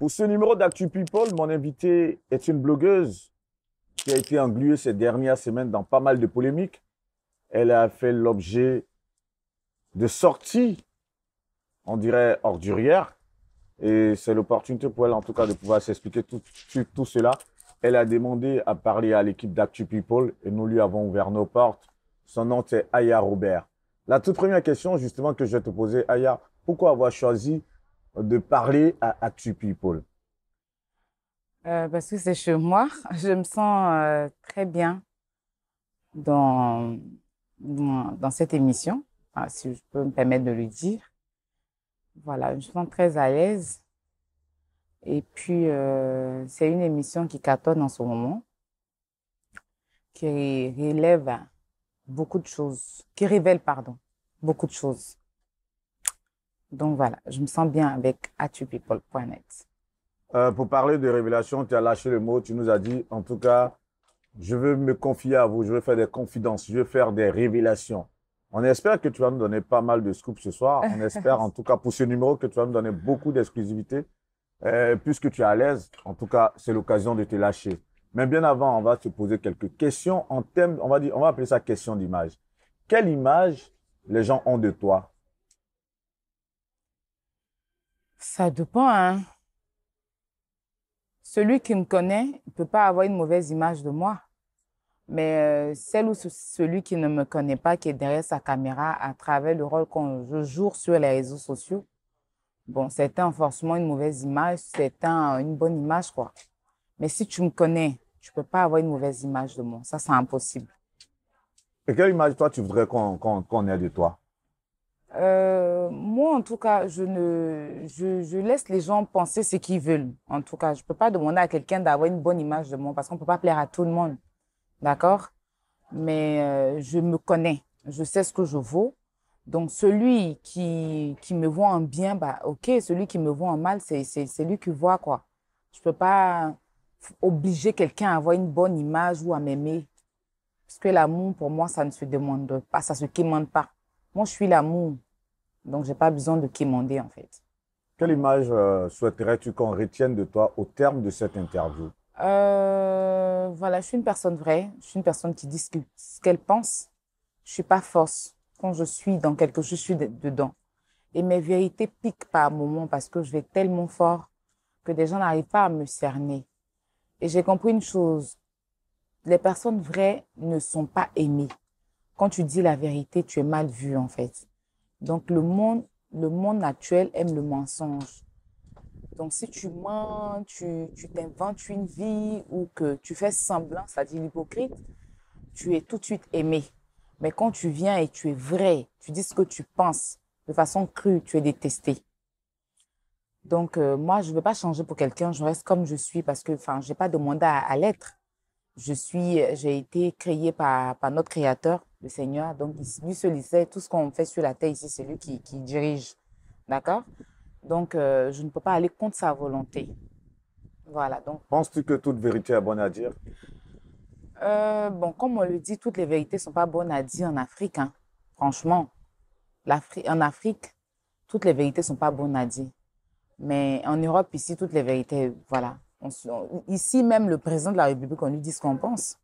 Pour ce numéro d'Actu People, mon invité est une blogueuse qui a été engluée ces dernières semaines dans pas mal de polémiques. Elle a fait l'objet de sorties, on dirait ordurières, et c'est l'opportunité pour elle en tout cas de pouvoir s'expliquer tout, tout cela. Elle a demandé à parler à l'équipe d'Actu People et nous lui avons ouvert nos portes. Son nom c'est Aya Robert. La toute première question justement que je vais te poser, Aya, pourquoi avoir choisi de parler à Actu People euh, Parce que c'est chez moi. Je me sens euh, très bien dans, dans, cette émission, ah, si je peux me permettre de le dire. Voilà, je me sens très à l'aise. Et puis, euh, c'est une émission qui cartonne en ce moment, qui beaucoup de choses, qui révèle, pardon, beaucoup de choses. Donc voilà, je me sens bien avec atupeople.net. Euh, pour parler de révélation, tu as lâché le mot, tu nous as dit, en tout cas, je veux me confier à vous, je veux faire des confidences, je veux faire des révélations. On espère que tu vas nous donner pas mal de scoops ce soir. On espère, en tout cas, pour ce numéro, que tu vas nous donner beaucoup d'exclusivité. Euh, puisque tu es à l'aise, en tout cas, c'est l'occasion de te lâcher. Mais bien avant, on va te poser quelques questions en thème, on va dire, on va appeler ça question d'image. Quelle image les gens ont de toi ça dépend. Hein. Celui qui me connaît ne peut pas avoir une mauvaise image de moi. Mais euh, celle ou celui qui ne me connaît pas, qui est derrière sa caméra, à travers le rôle qu'on joue sur les réseaux sociaux, bon, c'est un forcément une mauvaise image, c'est un une bonne image, quoi. Mais si tu me connais, tu peux pas avoir une mauvaise image de moi. Ça, c'est impossible. Et quelle image, toi, tu voudrais qu'on ait de toi euh, moi, en tout cas, je, ne, je, laisse les gens penser ce qu'ils veulent. En tout cas, je ne peux pas demander à quelqu'un d'avoir une bonne image de moi parce qu'on ne peut pas plaire à tout le monde. D'accord Mais euh, je me connais. Je sais ce que je vaux. Donc, celui qui, qui me voit en bien, bah, OK. Celui qui me voit en mal, c'est lui qui voit, quoi. Je ne peux pas obliger quelqu'un à avoir une bonne image ou à m'aimer. Parce que l'amour, pour moi, ça ne se demande pas, ça ne se demande pas. Moi, je suis l'amour. Donc, j'ai pas besoin de quémander, en fait. Quelle image euh, souhaiterais-tu qu'on retienne de toi au terme de cette interview euh, Voilà, je suis une personne vraie. Je suis une personne qui dit ce qu'elle pense. Je suis pas force Quand je suis dans quelque chose, je suis dedans. Et mes vérités piquent par moment parce que je vais tellement fort que des gens n'arrivent pas à me cerner. Et j'ai compris une chose. Les personnes vraies ne sont pas aimées quand tu dis la vérité, tu es mal vu en fait. Donc le monde, le monde actuel aime le mensonge. Donc si tu mens, tu, t'inventes une vie ou que tu fais semblant, ça à dire l'hypocrite, tu es tout de suite aimé. Mais quand tu viens et tu es vrai, tu dis ce que tu penses de façon crue, tu es détesté. Donc euh, moi, je ne veux pas changer pour quelqu'un, je reste comme je suis parce que enfin, je n'ai pas demandé à, à l'être je suis, euh, j'ai été créé par, par, notre créateur, le Seigneur. Donc, lui se lisait. tout ce qu'on fait sur la terre ici, c'est lui qui, qui dirige. D'accord Donc, euh, je ne peux pas aller contre sa volonté. Voilà. Donc. Penses-tu que toute vérité est bonne à dire euh, Bon, comme on le dit, toutes les vérités ne sont pas bonnes à dire en Afrique. Hein. Franchement, en Afrique, toutes les vérités ne sont pas bonnes à dire. Mais en Europe, ici, toutes les vérités, voilà, ici, même le président de la République, on lui dit ce qu'on pense.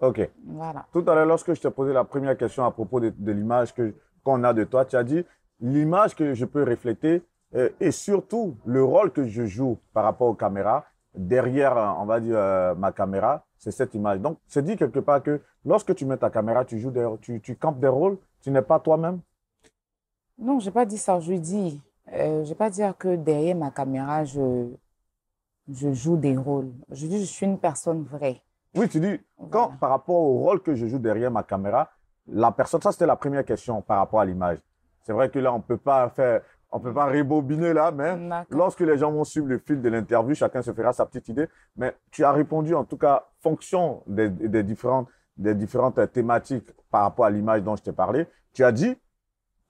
OK. Voilà. Tout à l'heure, lorsque je t'ai posé la première question à propos de, l'image que, qu'on a de toi, tu as dit l'image que je peux refléter euh, et surtout le rôle que je joue par rapport aux caméras, derrière, euh, on va dire, euh, ma caméra, c'est cette image. Donc, c'est dit quelque part que lorsque tu mets ta caméra, tu joues des, tu, tu campes des rôles, tu n'es pas toi-même. Non, j'ai pas dit ça. Je lui dis, ne vais pas dire que derrière ma caméra, je, je joue des rôles. Je dis, je suis une personne vraie. Oui, tu dis, quand, par rapport au rôle que je joue derrière ma caméra, la personne, ça c'était la première question par rapport à l'image. C'est vrai que là, on ne peut pas faire, on peut pas rebobiner là, mais lorsque les gens vont suivre le fil de l'interview, chacun se fera sa petite idée. Mais tu as répondu, en tout cas, fonction des, des différentes, des différentes thématiques par rapport à l'image dont je t'ai parlé. Tu as dit,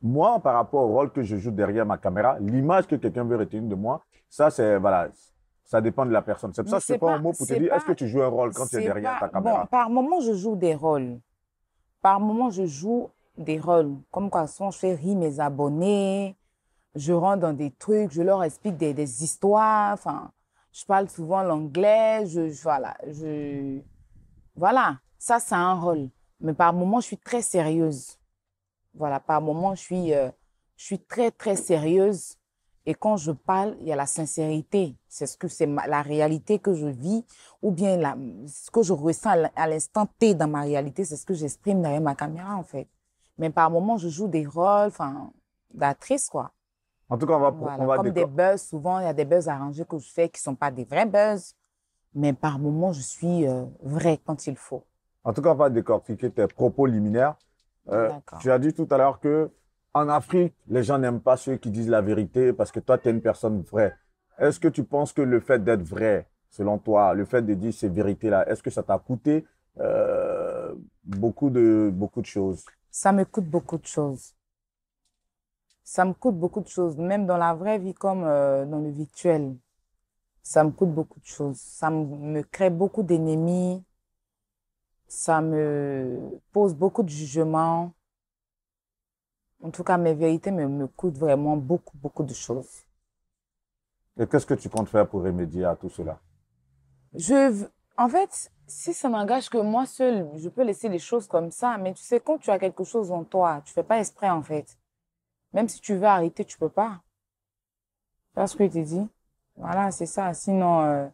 moi, par rapport au rôle que je joue derrière ma caméra, l'image que quelqu'un veut retenir de moi, ça, c'est, voilà, ça dépend de la personne. C'est pour ça que pas un mot pour te dire est-ce que tu joues un rôle quand tu es derrière ta caméra bon, Par moment, je joue des rôles. Par moment, je joue des rôles. Comme quoi je fais rire mes abonnés, je rentre dans des trucs, je leur explique des, histoires. Enfin, je parle souvent l'anglais. Je, voilà, je, voilà, ça, c'est un rôle. Mais par moment, je suis très sérieuse. Voilà, par moment, je suis, euh, je suis très, très sérieuse. Et quand je parle, il y a la sincérité. C'est ce que c'est la réalité que je vis ou bien la, ce que je ressens à l'instant T dans ma réalité, c'est ce que j'exprime derrière ma caméra en fait. Mais par moments, je joue des rôles enfin d'actrice quoi. En tout cas, on va, on va comme des buzz souvent, il y a des buzz arrangés que je fais qui sont pas des vrais buzz, mais par moments, je suis euh, vrai quand il faut. En tout cas, on va décortiquer tes propos liminaires. Euh, tu as dit tout à l'heure que en Afrique, les gens n'aiment pas ceux qui disent la vérité parce que toi, tu es une personne vraie. Est-ce que tu penses que le fait d'être vrai, selon toi, le fait de dire ces vérités-là, est-ce que ça t'a coûté euh, beaucoup, de, beaucoup de choses Ça me coûte beaucoup de choses. Ça me coûte beaucoup de choses, même dans la vraie vie comme euh, dans le virtuel. Ça me coûte beaucoup de choses. Ça me crée beaucoup d'ennemis. Ça me pose beaucoup de jugements en tout cas, mes vérités me, me coûtent vraiment beaucoup, beaucoup de choses. Et qu'est-ce que tu comptes faire pour remédier à tout cela Je, En fait, si ça m'engage que moi seul, je peux laisser les choses comme ça. Mais tu sais, quand tu as quelque chose en toi, tu fais pas exprès en fait. Même si tu veux arrêter, tu peux pas. Parce que je tu dis, voilà, c'est ça. Sinon, euh,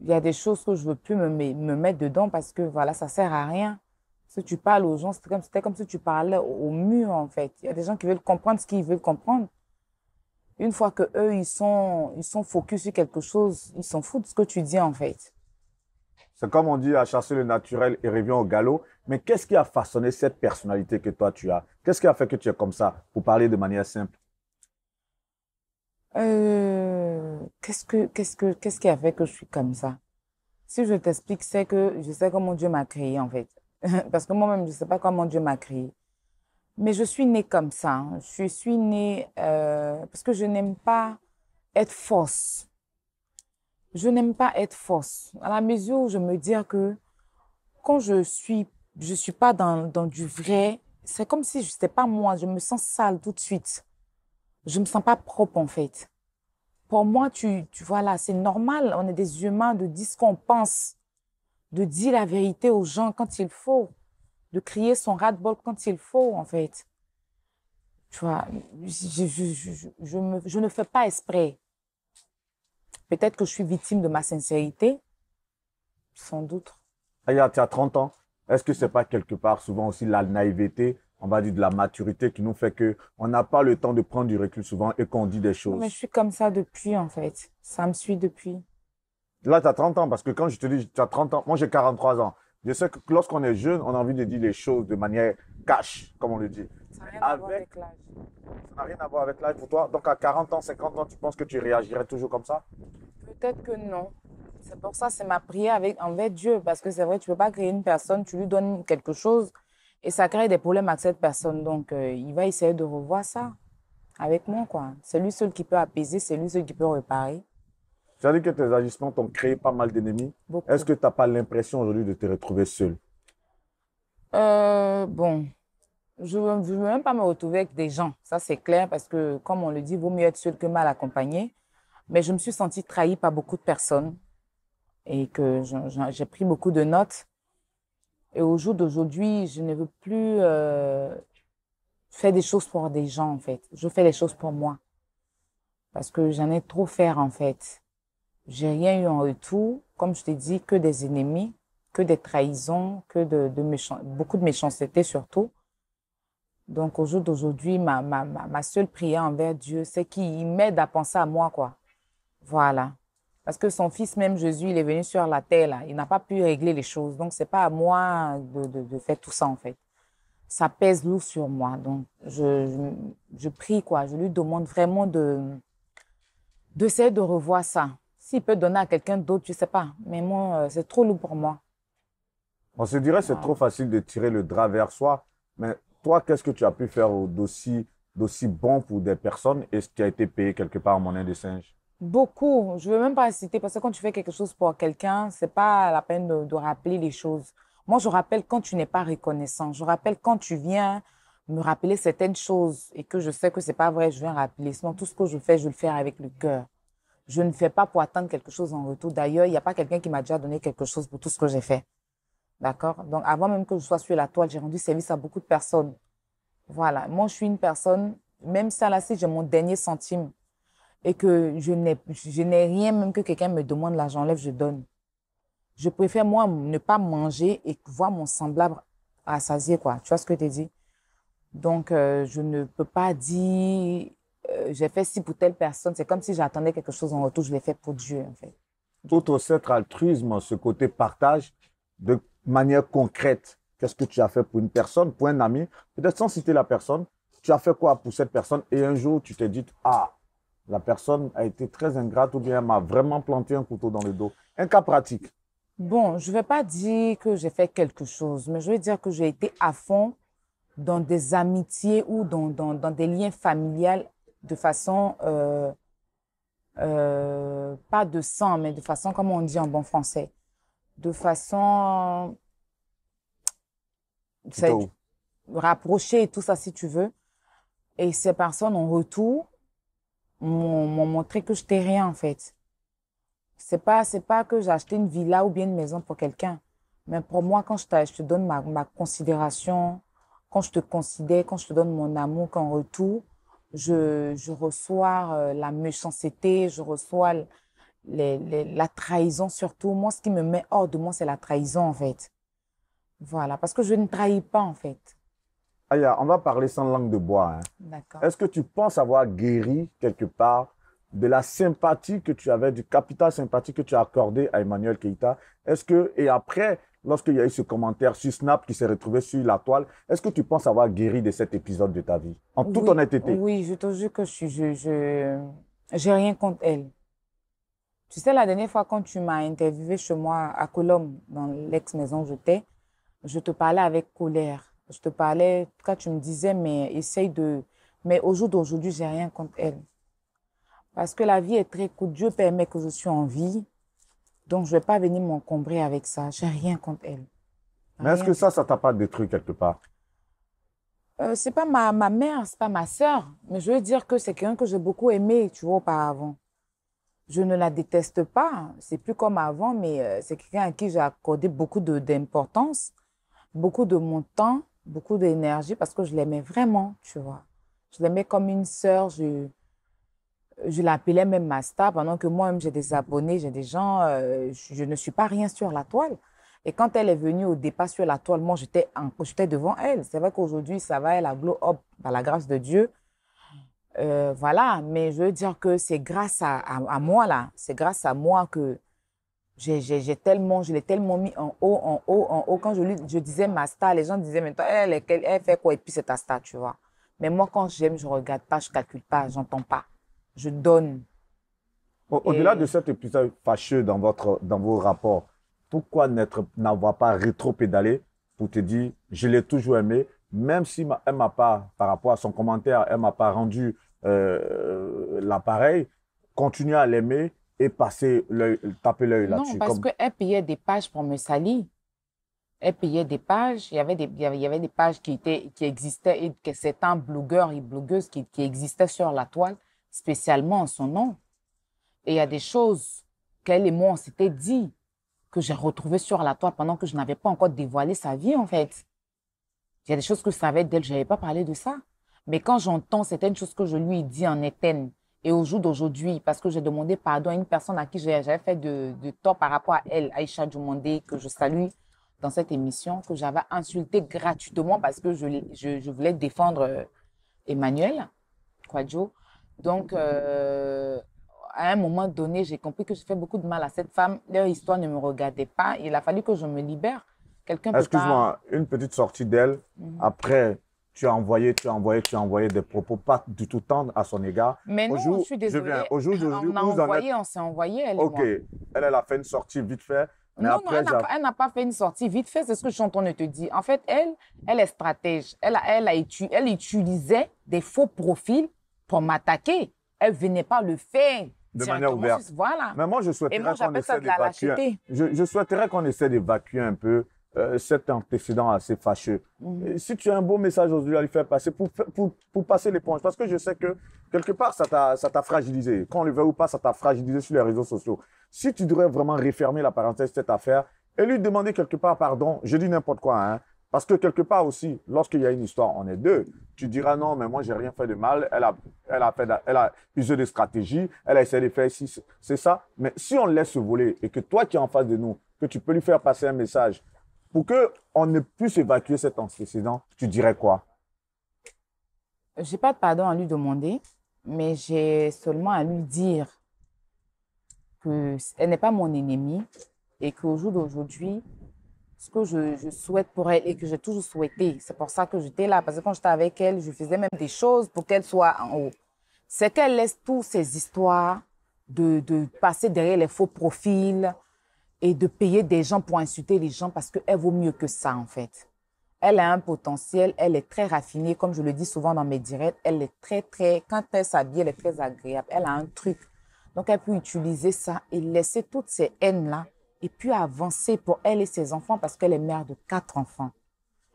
il y a des choses que je veux plus me, me mettre dedans parce que voilà, ça sert à rien. Si tu parles aux gens, c'était comme, comme si tu parlais au mur, en fait. Il y a des gens qui veulent comprendre ce qu'ils veulent comprendre. Une fois que eux, ils sont, ils sont focus sur quelque chose, ils s'en foutent de ce que tu dis, en fait. C'est comme on dit à chasser le naturel et revient au galop. Mais qu'est-ce qui a façonné cette personnalité que toi, tu as Qu'est-ce qui a fait que tu es comme ça, pour parler de manière simple euh, qu'est-ce que qu'est-ce que qu'est-ce qui a fait que je suis comme ça Si je t'explique, c'est que je sais comment Dieu m'a créé en fait. parce que moi-même, je ne sais pas comment Dieu m'a créée. Mais je suis née comme ça. Hein. Je suis née euh, parce que je n'aime pas être fausse. Je n'aime pas être fausse. À la mesure où je me dis que quand je suis, je suis pas dans, dans du vrai, c'est comme si je n'étais pas moi. Je me sens sale tout de suite. Je me sens pas propre en fait. Pour moi, tu, tu vois là, c'est normal. On est des humains de discompense de dire la vérité aux gens quand il faut, de crier son ras-de-bol quand il faut, en fait. Tu vois, je, ne fais pas esprit. Peut-être que je suis victime de ma sincérité, sans doute. Il tu as 30 ans. Est-ce que c'est pas quelque part souvent aussi la naïveté, on va dire de la maturité qui nous fait que on n'a pas le temps de prendre du recul souvent et qu'on dit des choses. je suis comme ça depuis en fait. Ça me suit depuis. Là, tu as 30 ans, parce que quand je te dis, tu as 30 ans, moi j'ai 43 ans. Je sais que lorsqu'on est jeune, on a envie de dire les choses de manière cash, comme on le dit. Ça n'a rien, à voir avec l'âge. Ça n'a rien à voir avec l'âge pour toi. Donc à 40 ans, 50 ans, tu penses que tu réagirais toujours comme ça Peut-être que non. C'est pour ça c'est ma prière avec, envers Dieu, parce que c'est vrai, tu ne peux pas créer une personne, tu lui donnes quelque chose et ça crée des problèmes avec cette personne. Donc euh, il va essayer de revoir ça avec moi. quoi. C'est lui seul qui peut apaiser, c'est lui seul qui peut réparer. J'ai dit que tes agissements t'ont créé pas mal d'ennemis. Est-ce que tu n'as pas l'impression aujourd'hui de te retrouver seule euh, Bon, je ne veux même pas me retrouver avec des gens, ça c'est clair, parce que comme on le dit, vaut mieux être seul que mal accompagné. Mais je me suis sentie trahie par beaucoup de personnes et que j'ai pris beaucoup de notes. Et au jour d'aujourd'hui, je ne veux plus euh, faire des choses pour des gens, en fait. Je fais les choses pour moi. Parce que j'en ai trop faire, en fait. J'ai rien eu en retour. Comme je t'ai dit, que des ennemis, que des trahisons, que de, de beaucoup de méchanceté surtout. Donc au jour d'aujourd'hui, ma, ma, ma, seule prière envers Dieu, c'est qu'il m'aide à penser à moi, quoi. Voilà. Parce que son fils, même Jésus, il est venu sur la terre, il n'a pas pu régler les choses. Donc c'est pas à moi de, de, faire tout ça, en fait ça pèse lourd sur moi. Donc, je, je, prie, quoi. Je lui demande vraiment de d'essayer de revoir ça peut donner à quelqu'un d'autre, je sais pas. Mais moi, euh, c'est trop lourd pour moi. On se dirait que c'est ah. trop facile de tirer le drap vers soi. Mais toi, qu'est-ce que tu as pu faire d'aussi, d'aussi bon pour des personnes et ce qui a été payé quelque part en monnaie de Singes? Beaucoup. Je ne veux même pas citer parce que quand tu fais quelque chose pour quelqu'un, c'est n'est pas la peine de, rappeler les choses. Moi, je rappelle quand tu n'es pas reconnaissant. Je rappelle quand tu viens me rappeler certaines choses et que je sais que ce n'est pas vrai, je viens rappeler. Sinon, tout ce que je fais, je le fais avec le cœur je ne fais pas pour attendre quelque chose en retour. D'ailleurs, il n'y a pas quelqu'un qui m'a déjà donné quelque chose pour tout ce que j'ai fait. D'accord Donc, avant même que je sois sur la toile, j'ai rendu service à beaucoup de personnes. Voilà. Moi, je suis une personne, même ça la si j'ai mon dernier centime et que je n'ai, rien, même que quelqu'un me demande là, j'enlève, je donne. Je préfère, moi, ne pas manger et voir mon semblable rassasié, quoi. Tu vois ce que je t'ai dit Donc, euh, je ne peux pas dire j'ai fait ci pour telle personne. C'est comme si j'attendais quelque chose en retour. Je l'ai fait pour Dieu, en fait. Tout au altruisme, ce côté partage, de manière concrète, qu'est-ce que tu as fait pour une personne, pour un ami, peut-être sans citer la personne, tu as fait quoi pour cette personne et un jour tu t'es dit, ah, la personne a été très ingrate ou bien elle m'a vraiment planté un couteau dans le dos. Un cas pratique. Bon, je ne vais pas dire que j'ai fait quelque chose, mais je vais dire que j'ai été à fond dans des amitiés ou dans, dans, dans des liens familiales de façon, euh, euh, pas de sang, mais de façon, comme on dit en bon français, de façon rapprochée et tout ça si tu veux. Et ces personnes en retour m'ont montré que je n'étais rien en fait. C'est pas c'est pas que j'ai acheté une villa ou bien une maison pour quelqu'un, mais pour moi quand je, te donne ma, ma considération, quand je te considère, quand je te donne mon amour qu'en retour, je, reçois euh, la méchanceté, je reçois la trahison surtout. Moi, ce qui me met hors de moi, c'est la trahison en fait. Voilà, parce que je ne trahis pas en fait. Aya, on va parler sans langue de bois. Hein. D'accord. Est-ce que tu penses avoir guéri quelque part de la sympathie que tu avais, du capital sympathie que tu as accordé à Emmanuel Keïta Est-ce que, et après, lorsqu'il y a eu ce commentaire sur Snap qui s'est retrouvé sur la toile, est-ce que tu penses avoir guéri de cet épisode de ta vie En toute honnêteté. Oui, je te jure que je j'ai rien contre elle. Tu sais, la dernière fois quand tu m'as interviewé chez moi à Colombe, dans l'ex-maison où j'étais, je te parlais avec colère. Je te parlais, cas, tu me disais, mais essaye de... Mais au jour d'aujourd'hui, j'ai rien contre elle. Parce que la vie est très courte. Dieu permet que je sois en vie donc, je ne vais pas venir m'encombrer avec ça. n'ai rien contre elle. Mais est-ce que ça, ça t'a pas détruit quelque part euh, Ce n'est pas ma, ma mère, c'est pas ma sœur. Mais je veux dire que c'est quelqu'un que j'ai beaucoup aimé, tu vois, auparavant. Je ne la déteste pas. C'est plus comme avant, mais euh, c'est quelqu'un à qui j'ai accordé beaucoup d'importance, beaucoup de mon temps, beaucoup d'énergie parce que je l'aimais vraiment, tu vois. Je l'aimais comme une sœur. Je, je l'appelais même ma pendant que moi-même j'ai des abonnés, j'ai des gens, euh, je ne suis pas rien sur la toile. Et quand elle est venue au départ sur la toile, moi j'étais devant elle. C'est vrai qu'aujourd'hui ça va, elle a glow up par la grâce de Dieu. Euh, voilà, mais je veux dire que c'est grâce à, moi là, c'est grâce à moi que j'ai tellement, je l'ai tellement mis en haut, en haut, en haut. Quand je, je disais ma les gens disaient mais toi elle, elle, fait quoi et puis c'est ta star, tu vois. Mais moi quand j'aime, je regarde pas, je calcule pas, j'entends pas je donne. Au-delà de cet épisode fâcheux dans, votre, dans vos rapports, pourquoi n'avoir pas rétro-pédalé pour te dire je l'ai toujours aimé, même si ma, elle m'a pas, par rapport à son commentaire, elle m'a pas rendu euh, l'appareil, continuer à l'aimer et passer taper l'œil là-dessus. Non, parce qu'elle payait des pages pour me salir. Elle payait des pages. Il y avait des, il y avait des pages qui, étaient, qui existaient et que certains blogueurs et blogueuses qui, qui existaient sur la toile spécialement en son nom. Et il y a des choses qu'elle et moi, on s'était dit, que j'ai retrouvées sur la toile pendant que je n'avais pas encore dévoilé sa vie, en fait. Il y a des choses que je savais d'elle, je n'avais pas parlé de ça. Mais quand j'entends certaines choses que je lui ai dit en éthène et au jour d'aujourd'hui, parce que j'ai demandé pardon à une personne à qui j'avais fait de, tort par rapport à elle, Aïcha Dumondé, que je salue dans cette émission, que j'avais insulté gratuitement parce que je, je, voulais défendre euh, Emmanuel Kwadjo. Donc, euh, à un moment donné, j'ai compris que je fais beaucoup de mal à cette femme. Leur histoire ne me regardait pas. Il a fallu que je me libère. Quelqu'un Excuse-moi, une petite sortie d'elle. Mhm. Après, tu as envoyé, tu as envoyé, tu as envoyé des propos pas du tout tendres à son égard. Mais non, je suis désolée. Je on a envoyé, on s'est envoyé, elle Ok, elle, a fait une sortie vite fait. non, non, elle n'a pas fait une sortie vite fait, c'est ce que je suis te dit. En fait, elle, elle est stratège. Elle, a, elle, a, elle utilisait des faux profils pour m'attaquer. Elle venait pas le faire. De manière ouverte. Voilà. Mais moi, je souhaiterais qu'on essaie d'évacuer. Je, souhaiterais qu'on essaie d'évacuer un peu euh, cet antécédent assez fâcheux. Mhm. Si tu as un beau message aujourd'hui à lui faire passer, pour, pour, pour passer l'éponge, parce que je sais que quelque part, ça t'a fragilisé. Qu'on le veut ou pas, ça t'a fragilisé sur les réseaux sociaux. Si tu devrais vraiment refermer la parenthèse de cette affaire et lui demander quelque part pardon, je dis n'importe quoi, hein, parce que quelque part aussi, lorsqu'il y a une histoire, on est deux. Tu diras non, mais moi, j'ai rien fait de mal. Elle a, elle a, fait, elle a usé des stratégies Elle a essayé de faire ici, c'est ça. Mais si on laisse se voler et que toi qui es en face de nous, que tu peux lui faire passer un message pour que on ne puisse évacuer cet antécédent, tu dirais quoi? J'ai pas de pardon à lui demander, mais j'ai seulement à lui dire que elle n'est pas mon ennemie et qu'au jour d'aujourd'hui, ce que je, souhaite pour elle et que j'ai toujours souhaité. C'est pour ça que j'étais là, parce que quand j'étais avec elle, je faisais même des choses pour qu'elle soit en haut. C'est qu'elle laisse toutes ces histoires de, de, passer derrière les faux profils et de payer des gens pour insulter les gens parce qu'elle vaut mieux que ça, en fait. Elle a un potentiel, elle est très raffinée, comme je le dis souvent dans mes directs, elle est très, très, quand elle s'habille, elle est très agréable, elle a un truc. Donc elle peut utiliser ça et laisser toutes ces haines-là et puis avancer pour elle et ses enfants parce qu'elle est mère de quatre enfants.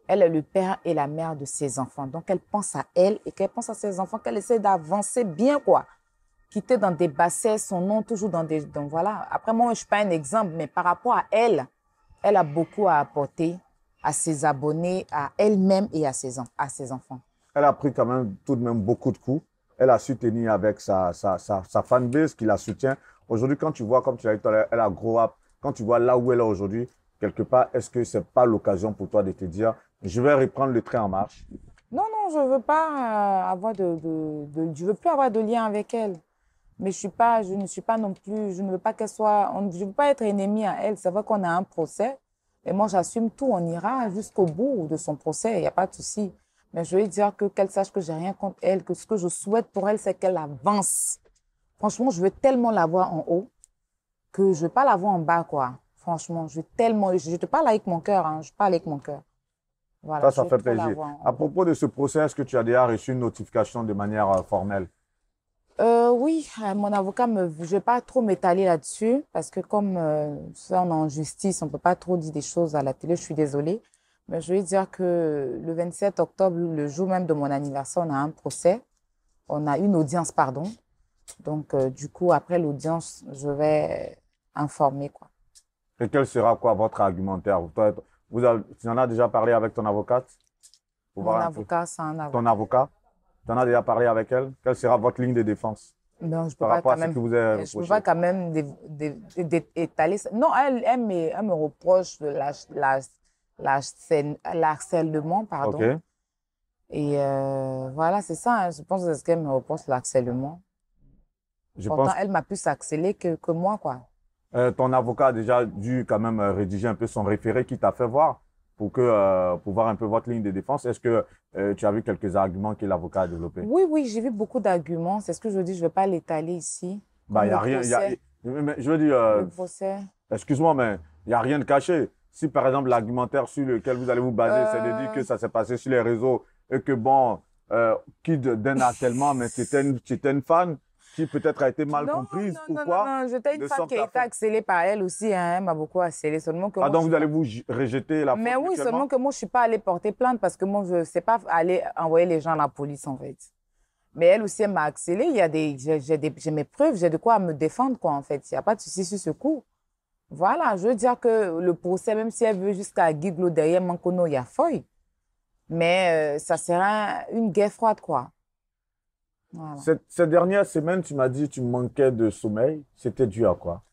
Elle est le père et la mère de ses enfants. Donc elle pense à elle et qu'elle pense à ses enfants, qu'elle essaie d'avancer bien quoi. Quitter dans des bassets son nom toujours dans des... Donc voilà, après moi je suis pas un exemple, mais par rapport à elle, elle a beaucoup à apporter à ses abonnés, à elle-même et à ses, à ses enfants. Elle a pris quand même tout de même beaucoup de coups. Elle a soutenu avec sa, sa, sa, sa fanbase qui la soutient. Aujourd'hui, quand tu vois, comme tu l'as dit tout à l'heure, elle a grow up quand tu vois là où elle est aujourd'hui, quelque part, est-ce que c'est pas l'occasion pour toi de te dire, je vais reprendre le train en marche Non, non, je veux pas euh, avoir de, je veux plus avoir de lien avec elle. Mais je suis pas, je ne suis pas non plus, je ne veux pas qu'elle soit, on, ne veux pas être ennemie à elle. C'est vrai qu'on a un procès, et moi j'assume tout. On ira jusqu'au bout de son procès, il n'y a pas de souci. Mais je veux dire que qu'elle sache que j'ai rien contre elle, que ce que je souhaite pour elle, c'est qu'elle avance. Franchement, je veux tellement la voir en haut que je pas la voix en bas, quoi. Franchement, je tellement, je te parle avec mon cœur, hein. je parle avec mon cœur. Voilà, ça, ça fait plaisir. À propos de ce procès, est-ce que tu as déjà reçu une notification de manière euh, formelle euh, Oui, euh, mon avocat, me, je ne vais pas trop m'étaler là-dessus parce que comme ça, on est en justice, on ne peut pas trop dire des choses à la télé, je suis désolée. Mais je vais dire que le 27 octobre, le jour même de mon anniversaire, on a un procès. On a une audience, pardon. Donc, du coup, après l'audience, je vais informé Quoi. Et quel sera quoi votre argumentaire vous, vous Tu en as déjà parlé avec ton avocate Mon avocat, c'est un avocat. Ton avocat Tu en as déjà parlé avec elle Quelle sera votre ligne de défense non, je ne peux, pas quand, même, je peux pas quand même étaler ça. Non, elle, elle, me, reproche de la, pardon. Et euh, voilà, c'est ça. Hein. Je pense que c'est ce qu'elle me reproche, l'harcèlement. Je Pourtant, elle m'a plus harcelé que, que moi, quoi. Euh, ton avocat a déjà dû quand même euh, rédiger un peu son référé qui t'a fait voir pour que euh, pouvoir voir un peu votre ligne de défense. Est-ce que tu as vu quelques arguments que l'avocat a développés Oui, oui, j'ai vu beaucoup d'arguments. C'est ce que je dis, je ne vais pas l'étaler ici. il bah, n'y a rien. je veux dire. procès. Excuse-moi, mais il n'y a rien de caché. Si par exemple l'argumentaire sur lequel vous allez vous baser, c'est de dire que ça s'est passé sur les réseaux et que bon, euh, qui d'un tellement, mais c'était une, une fan, qui peut-être a été mal comprise non, ou non, quoi. Non, j'étais une femme qui a été accélée par elle aussi. Hein, elle m'a beaucoup accélée, Seulement que ah, donc vous allez vous rejeter la Mais oui, seulement que moi, je ne suis pas allée porter plainte parce que moi, je ne sais pas aller envoyer les gens à la police, en fait. Mais elle aussi, elle m'a accélée, Il y a des, j'ai, mes preuves, j'ai de quoi me défendre, quoi, en fait. Il n'y a pas de souci sur ce coup. Voilà, je veux dire que le procès, même si elle veut jusqu'à Giglo derrière Mankono, il y a feuille. Mais euh, ça sera une guerre froide, quoi. Cette, dernière semaine, tu m'as dit que tu manquais de sommeil. C'était dû à quoi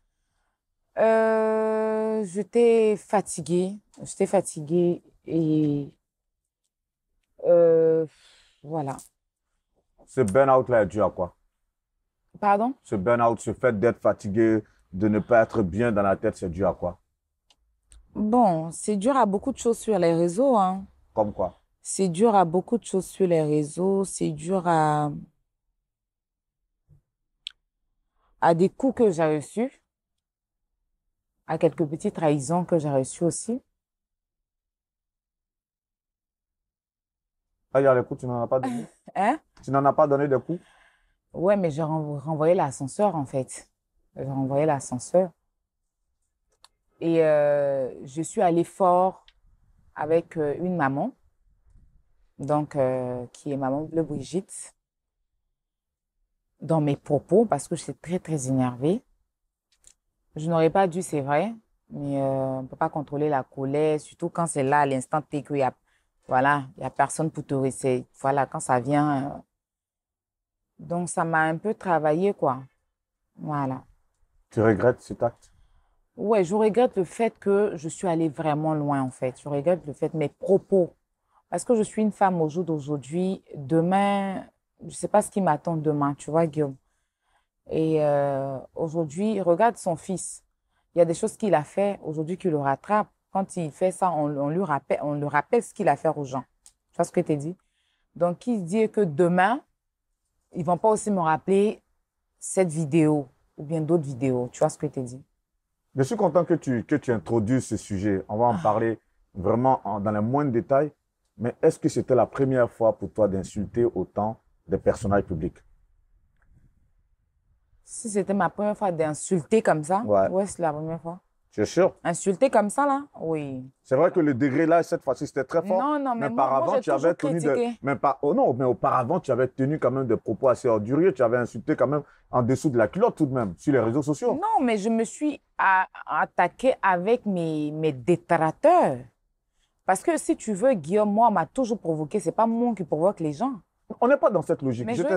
euh, J'étais fatiguée. J'étais fatigué et euh, voilà. Ce burn-out-là est dû à quoi Pardon Ce burn-out, ce fait d'être fatigué, de ne pas être bien dans la tête, c'est dû à quoi Bon, c'est dur à beaucoup de choses sur les réseaux. Hein. Comme quoi C'est dur à beaucoup de choses sur les réseaux. C'est dur à à des coups que j'ai reçus, à quelques petites trahisons que j'ai reçues aussi. Ah, il y a les coups, tu n'en as pas donné. hein? Tu n'en as pas donné de coups? Ouais, mais j'ai renvoyé l'ascenseur, en fait. J'ai renvoyé l'ascenseur. Et euh, je suis allée fort avec euh, une maman, donc euh, qui est maman de Brigitte dans mes propos parce que j'étais très, très énervée. Je n'aurais pas dû, c'est vrai, mais euh, on ne peut pas contrôler la colère, surtout quand c'est là, à l'instant T, voilà, il y a personne pour te réciter. Voilà, quand ça vient. Euh. Donc, ça m'a un peu travaillé, quoi. Voilà. Tu regrettes cet acte Ouais, je regrette le fait que je suis allée vraiment loin, en fait. Je regrette le fait mes propos. Parce que je suis une femme au jour d'aujourd'hui. Demain, je ne sais pas ce qui m'attend demain, tu vois, Guillaume. Et euh, aujourd'hui, regarde son fils. Il y a des choses qu'il a fait aujourd'hui qui le rattrapent. Quand il fait ça, on, lui rappelle, on le rappelle ce qu'il a fait aux gens. Tu vois ce que tu dit? Donc, qui dit que demain, ils vont pas aussi me rappeler cette vidéo ou bien d'autres vidéos. Tu vois ce que tu dit? Je suis content que tu, que tu introduises ce sujet. On va en ah. parler vraiment dans les moindres détails. Mais est-ce que c'était la première fois pour toi d'insulter autant des personnages publics. Si c'était ma première fois d'insulter comme ça, ouais, c'est la première fois. C'est sûr. Insulter comme ça, là, oui. C'est vrai que le degré, là, cette fois-ci, c'était très fort. Non, non, mais, auparavant, tu avais tenu mais oh, non, mais auparavant, tu avais tenu quand même des propos assez ordurieux. Tu avais insulté quand même en dessous de la culotte, tout de même, sur les réseaux sociaux. Non, mais je me suis à... attaquée avec mes, mes détracteurs. Parce que si tu veux, Guillaume, moi, m'a toujours provoqué. C'est pas moi qui provoque les gens. On n'est pas dans cette logique. je, veux que...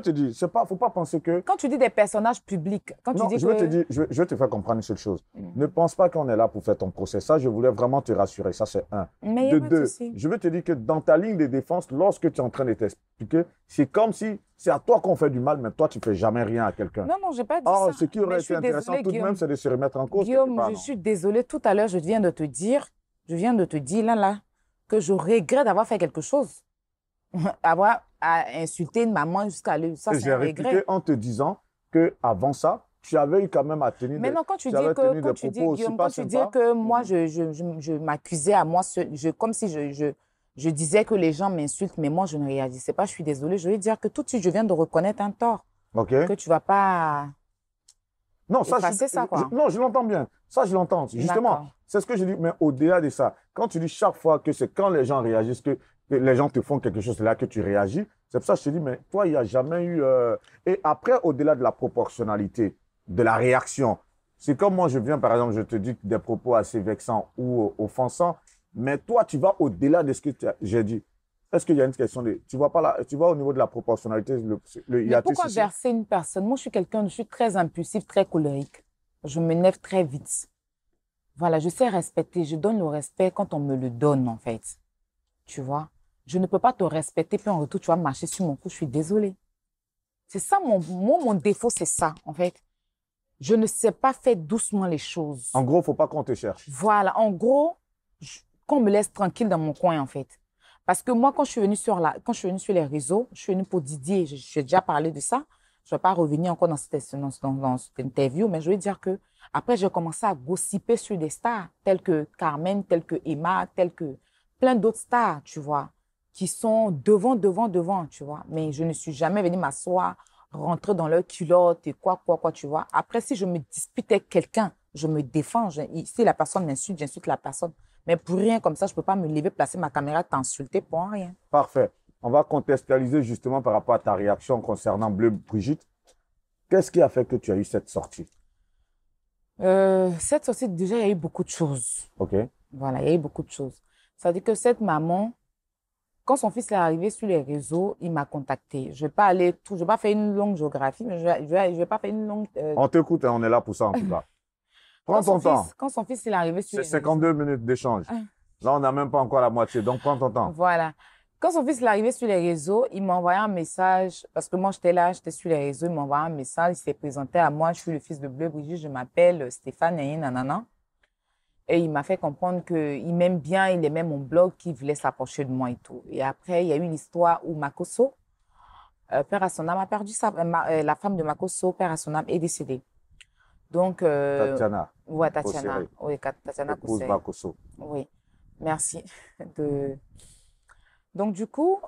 te dire, il ne faut pas penser que... Quand tu dis des personnages publics, quand tu dis je Veux te dire, je, veux te faire comprendre une seule chose. Mm. Ne pense pas qu'on est là pour faire ton procès. Ça, je voulais vraiment te rassurer. Ça, c'est un. Mais de deux, je veux te dire que dans ta ligne de défense, lorsque tu es en train de t'expliquer, c'est comme si c'est à toi qu'on fait du mal, mais toi, tu ne fais jamais rien à quelqu'un. Non, non, je n'ai pas dit ça. ce qui aurait été intéressant tout de même, c'est de se remettre en cause. Guillaume, je suis désolé Tout à l'heure, je viens de te dire, je viens de te dire, là, là, que je regrette d'avoir fait quelque chose. avoir à insulter une maman jusqu'à lui. Ça, c'est un regret. en te disant que avant ça, tu avais eu quand même à tenir Mais non, quand tu, dis que, quand tu dis, que moi, mhm. je, je, je, m'accusais à moi, je, comme si je, je disais que les gens m'insultent, mais moi, je ne réagissais pas. Je suis désolée. Je veux dire que tout de suite, je viens de reconnaître un tort. OK. Que tu vas pas. Non, ça, c'est quoi. non, je l'entends bien. Ça, je l'entends. Justement, c'est ce que je dis. Mais au-delà de ça, quand tu dis chaque fois que c'est quand les gens réagissent que les gens te font quelque chose là que tu réagis. C'est pour ça que je te dis, mais toi, il n'y a jamais eu... Euh, et après, au-delà de la proportionnalité, de la réaction, c'est comme moi, je viens, par exemple, je te dis des propos assez vexants ou euh, offensants, mais toi, tu vas au-delà de ce que j'ai dit. Est-ce qu'il y a une question de... Tu vois, pas tu vois au niveau de la proportionnalité, le, le mais Pourquoi verser une personne Moi, je suis quelqu'un, je suis très impulsif, très colérique. Je m'énerve très vite. Voilà, je sais respecter, je donne le respect quand on me le donne, en fait. Tu vois je ne peux pas te respecter, puis en retour, tu vas marcher sur mon cou. Je suis désolée. C'est ça, mon, mon défaut, c'est ça, en fait. Je ne sais pas faire doucement les choses. En gros, faut pas qu'on te cherche. Voilà, en gros, qu'on me laisse tranquille dans mon coin, en fait. Parce que moi, quand je suis venue sur, la, quand je suis venue sur les réseaux, je suis venue pour Didier, je, déjà parlé de ça. Je ne vais pas revenir encore dans cette, dans, cette interview, mais je veux dire que après, j'ai commencé à gossiper sur des stars telles que Carmen, telles que Emma, telles que plein d'autres stars, tu vois qui sont devant, devant, devant, tu vois. Mais je ne suis jamais venue m'asseoir, rentrer dans leur culotte et quoi, quoi, quoi, tu vois. Après, si je me dispute avec quelqu'un, je me défends. si la personne m'insulte, j'insulte la personne. Mais pour rien comme ça, je ne peux pas me lever, placer ma caméra, t'insulter pour rien. Parfait. On va contextualiser justement par rapport à ta réaction concernant Bleu Brigitte. Qu'est-ce qui a fait que tu as eu cette sortie euh, Cette sortie, déjà, il y a eu beaucoup de choses. OK. Voilà, il y a eu beaucoup de choses. Ça veut dire que cette maman, quand son fils est arrivé sur les réseaux, il m'a contacté. Je ne vais pas aller tout, je vais pas faire une longue géographie, mais je ne vais, pas faire une longue. Euh, on t'écoute, hein, on est là pour ça en tout cas. Prends ton temps. quand son fils est arrivé sur les réseaux. C'est 52 minutes d'échange. Ah. là, on n'a même pas encore la moitié, donc prends ton temps. Voilà. Quand son fils est arrivé sur les réseaux, il m'a envoyé un message, parce que moi j'étais là, j'étais sur les réseaux, il m'a envoyé un message, il s'est présenté à moi, je suis le fils de Bleu Brigitte, je m'appelle Stéphane, et et il m'a fait comprendre qu'il m'aime bien, il aimait mon blog, qu'il voulait s'approcher de moi et tout. Et après, il y a eu une histoire où Makoso, euh, père à son âme, a perdu sa, euh, euh, la femme de Makoso, père à son âme, est décédée. Donc, Tatiana. Ouais, Tatiana. Oui, Tatiana Makoso. Oui, merci. De... Donc, du coup,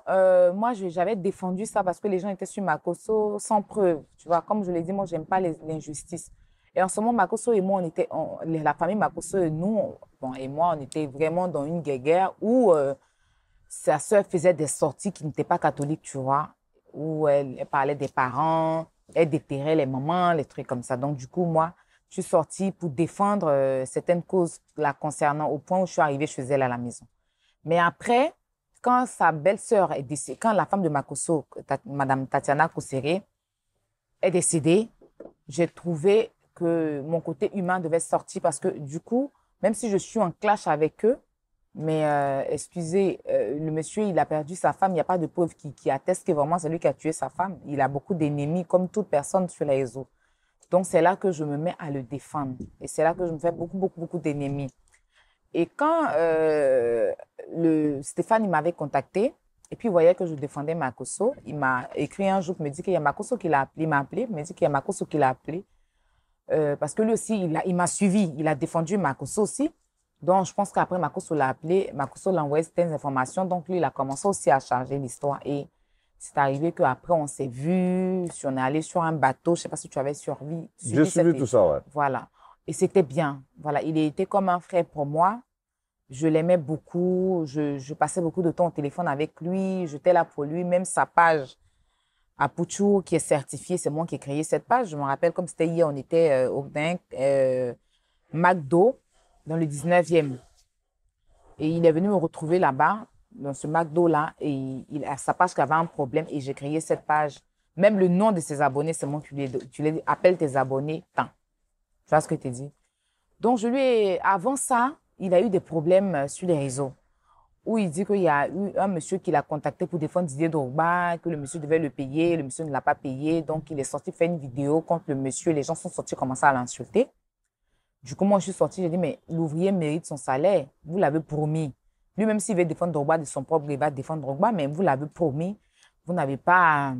moi, j'avais défendu ça parce que les gens étaient sur Makoso sans preuve. Tu vois, comme je l'ai dit, moi, j'aime pas l'injustice. Et en ce moment, Makoso et moi, on était, la famille Makoso et nous, bon, et moi, on était vraiment dans une guerre où euh, sa sœur faisait des sorties qui n'étaient pas catholiques, tu vois, où elle, parlait des parents, elle déterrait les mamans, les trucs comme ça. Donc, du coup, moi, je suis sortie pour défendre euh, certaines causes la concernant au point où je suis arrivée chez elle à la maison. Mais après, quand sa belle-sœur est décédée, quand la femme de Makoso, Mme Madame Tatiana Kousseré, est décédée, j'ai trouvé que mon côté humain devait sortir parce que du coup, même si je suis en clash avec eux, mais euh, excusez, euh, le monsieur, il a perdu sa femme, il n'y a pas de preuve qui, qui atteste que vraiment c'est lui qui a tué sa femme. Il a beaucoup d'ennemis, comme toute personne sur les réseaux. Donc c'est là que je me mets à le défendre. Et c'est là que je me fais beaucoup, beaucoup, beaucoup d'ennemis. Et quand euh, le Stéphane il m'avait contacté, et puis il voyait que je défendais Makoso, il m'a écrit un jour, il me dit qu'il y a Makoso qui l'a appelé, il m'a appelé, il dit qu'il y a Makoso qui l'a appelé. Euh, parce que lui aussi, il, m'a suivi, il a défendu Makoso aussi. Donc, je pense qu'après, Makoso l'a appelé, Makoso l'a envoyé certaines informations. Donc, lui, il a commencé aussi à charger l'histoire. Et c'est arrivé qu'après, on s'est vu, si on est allé sur un bateau, je ne sais pas si tu avais survi, Je J'ai suivi tout ça, ouais. Voilà. Et c'était bien. Voilà, il était comme un frère pour moi. Je l'aimais beaucoup. Je, je passais beaucoup de temps au téléphone avec lui. J'étais là pour lui. Même sa page, à qui est certifié. C'est moi qui ai créé cette page. Je me rappelle, comme c'était hier, on était euh, au euh, McDo, dans le 19e. Et il est venu me retrouver là-bas, dans ce McDo-là, et il, a sa page avait un problème, et j'ai créé cette page. Même le nom de ses abonnés, c'est moi qui lui tu tes abonnés, tant. Tu vois ce que tu dis? Donc, je lui avant ça, il a eu des problèmes euh, sur les réseaux où il dit qu'il y a eu un monsieur qui l'a contacté pour défendre Didier Drogba, que le monsieur devait le payer, le monsieur ne l'a pas payé, donc il est sorti faire une vidéo contre le monsieur, les gens sont sortis commencer à l'insulter. Du coup, moi, je suis sorti j'ai dit, mais l'ouvrier mérite son salaire, vous l'avez promis. Lui, même s'il veut défendre Drogba de son propre, il va défendre Drogba, mais vous l'avez promis, vous n'avez pas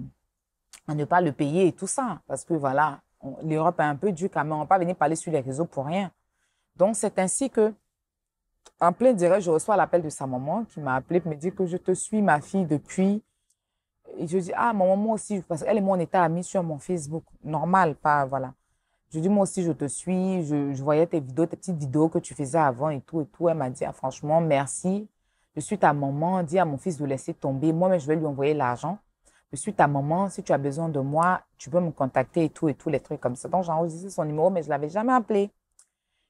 à ne pas le payer et tout ça, parce que voilà, l'Europe est un peu dure quand on ne va pas venir parler sur les réseaux pour rien. Donc, c'est ainsi que en plein direct, je reçois l'appel de sa maman qui m'a appelé pour me dire que je te suis, ma fille, depuis. Et je dis, ah, maman, moi aussi, parce qu'elle et moi, on était amis sur mon Facebook. Normal, pas, voilà. Je dis, moi aussi, je te suis. Je, je, voyais tes vidéos, tes petites vidéos que tu faisais avant et tout et tout. Elle m'a dit, ah, franchement, merci. Je suis ta maman. Dis à mon fils de laisser tomber. moi mais je vais lui envoyer l'argent. Je suis ta maman. Si tu as besoin de moi, tu peux me contacter et tout et tout, les trucs comme ça. Donc, j'ai enregistré son numéro, mais je l'avais jamais appelé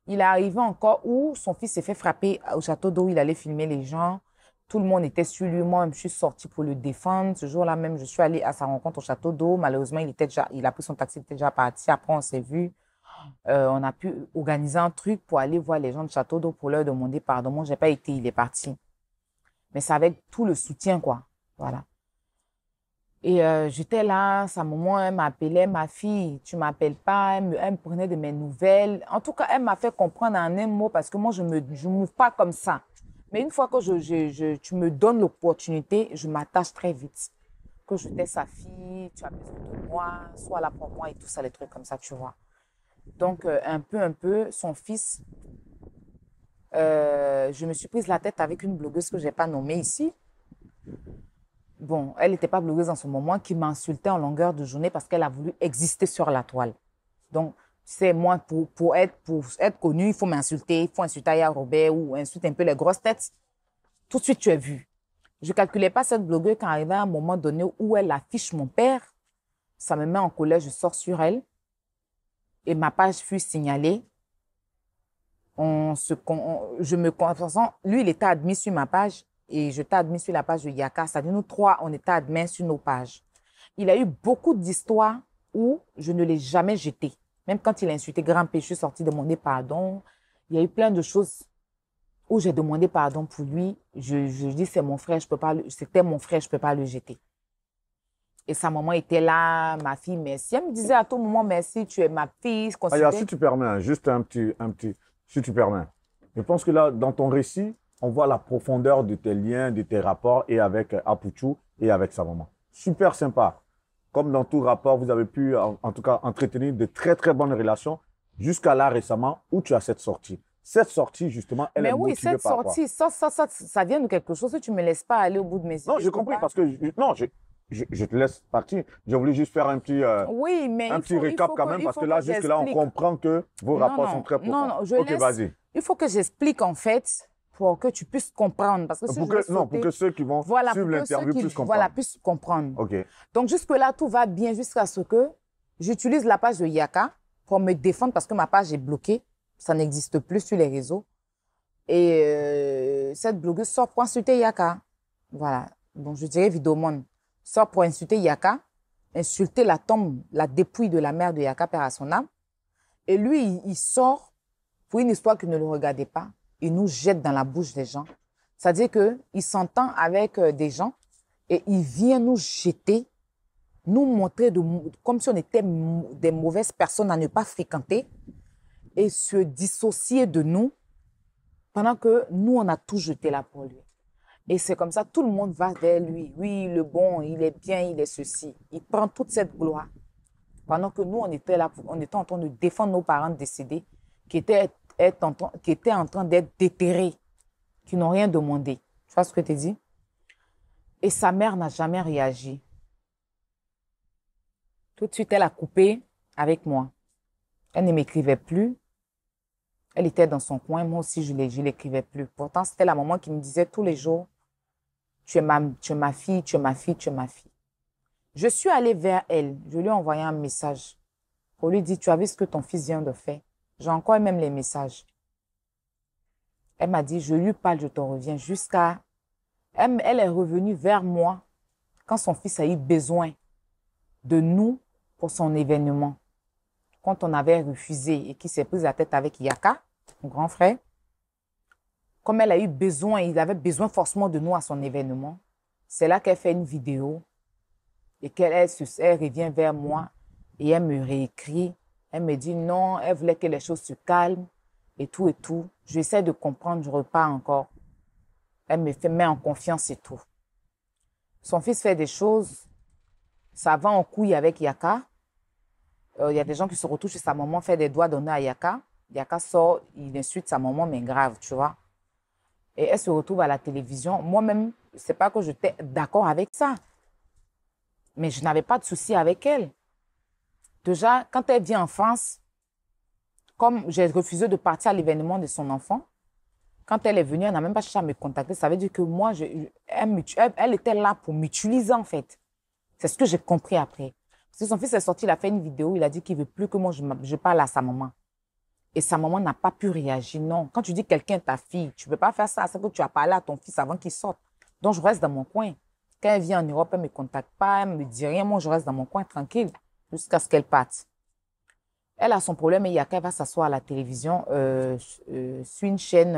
il est arrivé encore où son fils s'est fait frapper au château d'eau, il allait filmer les gens. Tout le monde était sur lui. Moi-même, je suis sortie pour le défendre. Ce jour-là même, je suis allée à sa rencontre au château d'eau. Malheureusement, il, était déjà, il a pris son taxi, il était déjà parti. Après, on s'est vu. Euh, on a pu organiser un truc pour aller voir les gens de château d'eau pour leur demander pardon. Moi, n'ai pas été, il est parti. Mais c'est avec tout le soutien, quoi. Voilà. Et euh, j'étais là, sa maman, m'appelait, ma fille, tu m'appelles pas, elle me, prenait de mes nouvelles. En tout cas, elle m'a fait comprendre en un mot parce que moi, je ne je m'ouvre pas comme ça. Mais une fois que je, je, tu me donnes l'opportunité, je m'attache très vite. Que je t'ai sa fille, tu as besoin de moi, sois là pour moi et tout ça, les trucs comme ça, tu vois. Donc, euh, un peu, un peu, son fils, euh, je me suis prise la tête avec une blogueuse que je n'ai pas nommée ici bon, elle n'était pas blogueuse en ce moment, qui m'insultait en longueur de journée parce qu'elle a voulu exister sur la toile. Donc, c'est moi, pour, pour, être, pour être connue, il faut m'insulter, il faut insulter Aya Robert ou insulter un peu les grosses têtes. Tout de suite, tu es vu. Je calculais pas cette blogueuse quand arrivait à un moment donné où elle affiche mon père. Ça me met en colère, je sors sur elle. Et ma page fut signalée. On se, je me, de lui, il était admis sur ma page et je t'ai sur la page de Yaka, cest à nous trois, on était admis sur nos pages. Il a eu beaucoup d'histoires où je ne l'ai jamais jeté. Même quand il a insulté Grand Péché, sorti de demander pardon. Il y a eu plein de choses où j'ai demandé pardon pour lui. Je, dis, c'est mon frère, je peux pas, c'était mon frère, je peux pas le jeter. Et sa maman était là, ma fille, merci. Elle me disait à tout moment, merci, tu es ma fille. si tu permets, juste un petit, un petit, si tu permets. Je pense que là, dans ton récit, on voit la profondeur de tes liens, de tes rapports et avec euh, Apuchou et avec sa maman. Super sympa. Comme dans tout rapport, vous avez pu en, tout cas entretenir de très très bonnes relations jusqu'à là récemment où tu as cette sortie. Cette sortie, justement, elle Mais oui, cette sortie, Ça, ça, ça, ça vient de quelque chose. Tu ne me laisses pas aller au bout de mes Non, j'ai compris parce que, non, je, je, te laisse partir. Je voulais juste faire un petit, euh, oui, mais un petit récap quand même, parce que, là, jusque-là, on comprend que vos rapports sont très profonds. Non, non, je Il faut que j'explique, en fait, pour que tu puisses comprendre. Parce que euh, pour que, non, pour que ceux qui vont suivre l'interview puissent comprendre. Voilà, puissent comprendre. Donc, jusque-là, tout va bien jusqu'à ce que j'utilise la page de Yaka pour me défendre parce que ma page est bloquée. Ça n'existe plus sur les réseaux. Et euh, cette blogueuse sort pour insulter Yaka. Voilà. Donc, je dirais Vidomone. Sort pour insulter Yaka, insulter la tombe, la dépouille de la mère de Yaka, père à son âme. Et lui, il, il sort pour une histoire qui ne le regardait pas il nous jette dans la bouche des gens. C'est-à-dire qu'il s'entend avec euh, des gens et il vient nous jeter, nous montrer de, comme si on était des mauvaises personnes à ne pas fréquenter et se dissocier de nous pendant que nous, on a tout jeté là pour lui. Et c'est comme ça, tout le monde va vers lui. Oui, le bon, il est bien, il est ceci. Il prend toute cette gloire. Pendant que nous, on était là, on était en train de défendre nos parents décédés, qui étaient en train, qui étaient en train d'être déterrés, qui n'ont rien demandé. Tu vois ce que tu dis dit Et sa mère n'a jamais réagi. Tout de suite, elle a coupé avec moi. Elle ne m'écrivait plus. Elle était dans son coin. Moi aussi, je ne l'écrivais plus. Pourtant, c'était la maman qui me disait tous les jours, tu es, ma, tu ma fille, tu es ma fille, tu es ma fille. Je suis allée vers elle. Je lui ai envoyé un message pour lui dire, tu as vu ce que ton fils vient de faire. J'ai encore même les messages. Elle m'a dit, je lui parle, je t'en reviens jusqu'à... Elle, est revenue vers moi quand son fils a eu besoin de nous pour son événement. Quand on avait refusé et qu'il s'est pris la tête avec Yaka, mon grand frère, comme elle a eu besoin, il avait besoin forcément de nous à son événement, c'est là qu'elle fait une vidéo et qu'elle revient vers moi et elle me réécrit elle me dit non, elle voulait que les choses se calment et tout et tout. J'essaie de comprendre, je repars encore. Elle me fait mettre en confiance et tout. Son fils fait des choses, ça va en couille avec Yaka. Euh, il y a des gens qui se retrouvent chez sa maman, fait des doigts donnés à Yaka. Yaka sort, il insulte sa maman, mais grave, tu vois. Et elle se retrouve à la télévision. Moi-même, c'est pas que j'étais d'accord avec ça. Mais je n'avais pas de souci avec elle. Déjà, quand elle vient en France, comme j'ai refusé de partir à l'événement de son enfant, quand elle est venue, elle n'a même pas cherché à me contacter. Ça veut dire que moi, elle, était là pour m'utiliser, en fait. C'est ce que j'ai compris après. Parce que son fils est sorti, il a fait une vidéo, il a dit qu'il veut plus que moi, je, parle à sa maman. Et sa maman n'a pas pu réagir. Non, quand tu dis quelqu'un, ta fille, tu ne peux pas faire ça. C'est que tu as parlé à ton fils avant qu'il sorte. Donc, je reste dans mon coin. Quand elle vient en Europe, elle me contacte pas, elle me dit rien. Moi, je reste dans mon coin tranquille jusqu'à ce qu'elle parte. Elle a son problème et Yaka va s'asseoir à la télévision euh, euh, sur une chaîne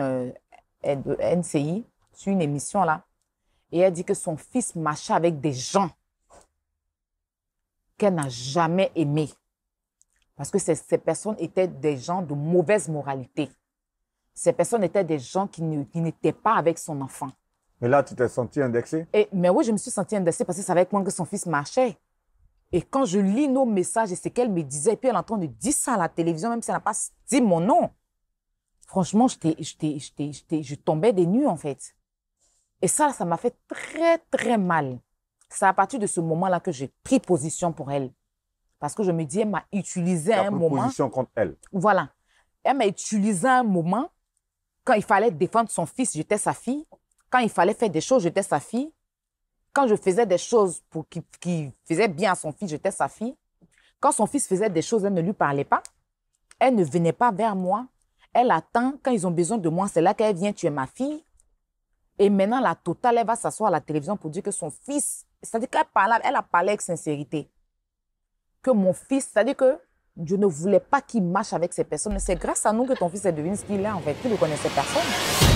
de euh, NCI, sur une émission là. Et elle dit que son fils marchait avec des gens qu'elle n'a jamais aimés. Parce que ces, personnes étaient des gens de mauvaise moralité. Ces personnes étaient des gens qui n'étaient pas avec son enfant. Mais là, tu t'es senti indexée? Et, mais oui, je me suis senti indexée parce que c'est avec moi que son fils marchait. Et quand je lis nos messages et ce qu'elle me disait, et puis elle est en train de dire ça à la télévision, même si elle n'a pas dit mon nom, franchement, je tombais des nues, en fait. Et ça, ça m'a fait très, très mal. C'est à partir de ce moment-là que j'ai pris position pour elle. Parce que je me dis, elle m'a utilisé un moment. position contre elle. Voilà. Elle m'a utilisé un moment. Quand il fallait défendre son fils, j'étais sa fille. Quand il fallait faire des choses, j'étais sa fille quand je faisais des choses pour qui, qui faisaient bien à son fils, j'étais sa fille. Quand son fils faisait des choses, elle ne lui parlait pas. Elle ne venait pas vers moi. Elle attend quand ils ont besoin de moi. C'est là qu'elle vient, tu es ma fille. Et maintenant, la totale, elle va s'asseoir à la télévision pour dire que son fils, c'est-à-dire qu'elle elle a parlé avec sincérité. Que mon fils, c'est-à-dire que je ne voulais pas qu'il marche avec ces personnes. C'est grâce à nous que ton fils est devenu ce qu'il est, en fait. Tu ne cette personne.